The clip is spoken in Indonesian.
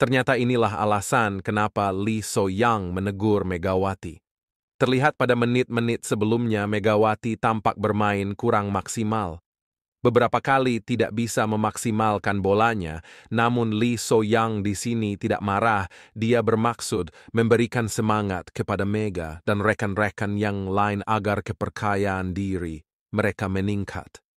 Ternyata inilah alasan kenapa Lee So-yang menegur Megawati. Terlihat pada menit-menit sebelumnya Megawati tampak bermain kurang maksimal. Beberapa kali tidak bisa memaksimalkan bolanya, namun Lee So-yang di sini tidak marah, dia bermaksud memberikan semangat kepada Mega dan rekan-rekan yang lain agar kepercayaan diri mereka meningkat.